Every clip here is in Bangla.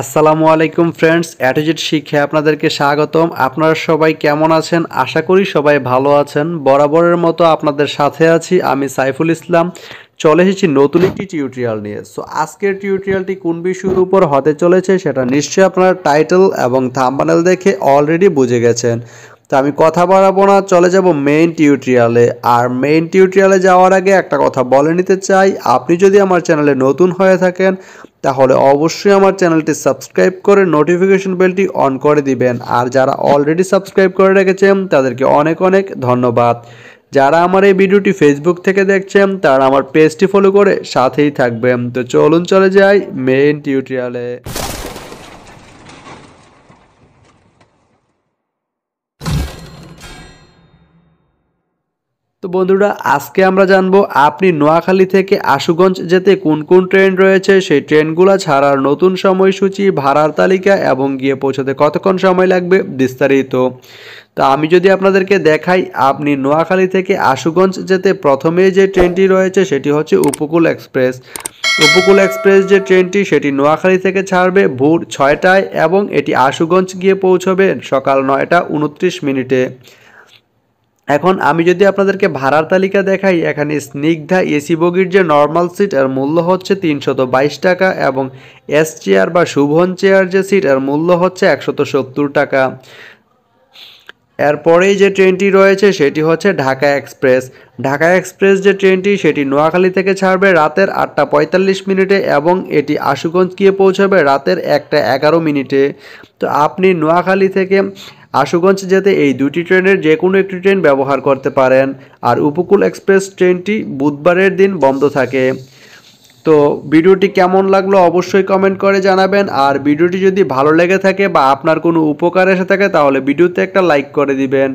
আসসালামু আলাইকুম ফ্রেন্ডস অ্যাটোজিট শিক্ষায় আপনাদেরকে স্বাগতম আপনারা সবাই কেমন আছেন আশা করি সবাই ভালো আছেন বরাবরের মতো আপনাদের সাথে আছি আমি সাইফুল ইসলাম চলে এসেছি নতুন একটি টিউটোরিয়াল নিয়ে সো আজকের টিউটোরিয়ালটি কোন বিষয়ের উপর হতে চলেছে সেটা নিশ্চয়ই আপনারা টাইটেল এবং থাম্বানেল দেখে অলরেডি বুঝে গেছেন তো আমি কথা বাড়াবো না চলে যাব মেইন টিউটোরিয়ালে আর মেইন টিউটোরিয়ালে যাওয়ার আগে একটা কথা বলে নিতে চাই আপনি যদি আমার চ্যানেলে নতুন হয়ে থাকেন তাহলে অবশ্যই আমার চ্যানেলটি সাবস্ক্রাইব করে নোটিফিকেশন বেলটি অন করে দিবেন আর যারা অলরেডি সাবস্ক্রাইব করে রেখেছেন তাদেরকে অনেক অনেক ধন্যবাদ যারা আমার এই ভিডিওটি ফেসবুক থেকে দেখছেন তারা আমার পেজটি ফলো করে সাথেই থাকবেন তো চলুন চলে যাই মেইন টিউটোরিয়ালে তো বন্ধুরা আজকে আমরা জানবো আপনি নোয়াখালী থেকে আশুগঞ্জ যেতে কোন কোন ট্রেন রয়েছে সেই ট্রেনগুলো ছাড়ার নতুন সময়সূচি ভাড়ার তালিকা এবং গিয়ে পৌঁছাতে কতক্ষণ সময় লাগবে বিস্তারিত তো আমি যদি আপনাদেরকে দেখাই আপনি নোয়াখালী থেকে আশুগঞ্জ যেতে প্রথমে যে ট্রেনটি রয়েছে সেটি হচ্ছে উপকূল এক্সপ্রেস উপকূল এক্সপ্রেস যে ট্রেনটি সেটি নোয়াখালী থেকে ছাড়বে ভোর ছয়টায় এবং এটি আশুগঞ্জ গিয়ে পৌঁছবে সকাল নয়টা উনত্রিশ মিনিটে এখন আমি যদি আপনাদেরকে ভাড়ার তালিকা দেখাই এখানে স্নিগ্ধা এসি বগির যে নর্মাল সিট এর মূল্য হচ্ছে তিনশত টাকা এবং এস চেয়ার বা শুভন চেয়ার যে সিট এর মূল্য হচ্ছে একশত টাকা এরপরেই যে ট্রেনটি রয়েছে সেটি হচ্ছে ঢাকা এক্সপ্রেস ঢাকা এক্সপ্রেস যে ট্রেনটি সেটি নোয়াখালী থেকে ছাড়বে রাতের আটটা পঁয়তাল্লিশ মিনিটে এবং এটি আশুগঞ্জ গিয়ে পৌঁছাবে রাতের একটা এগারো মিনিটে তো আপনি নোয়াখালী থেকে আশুগঞ্জ যেতে এই দুটি ট্রেনের যে কোনো একটি ট্রেন ব্যবহার করতে পারেন আর উপকূল এক্সপ্রেস ট্রেনটি বুধবারের দিন বন্ধ থাকে তো ভিডিওটি কেমন লাগলো অবশ্যই কমেন্ট করে জানাবেন আর ভিডিওটি যদি ভালো লেগে থাকে বা আপনার কোনো উপকার এসে থাকে তাহলে ভিডিওতে একটা লাইক করে দিবেন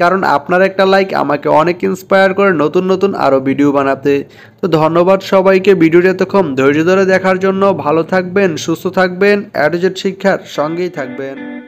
কারণ আপনার একটা লাইক আমাকে অনেক ইন্সপায়ার করে নতুন নতুন আরও ভিডিও বানাতে তো ধন্যবাদ সবাইকে ভিডিওটি এতক্ষণ ধৈর্য ধরে দেখার জন্য ভালো থাকবেন সুস্থ থাকবেন অ্যাডোজেট শিক্ষার সঙ্গেই থাকবেন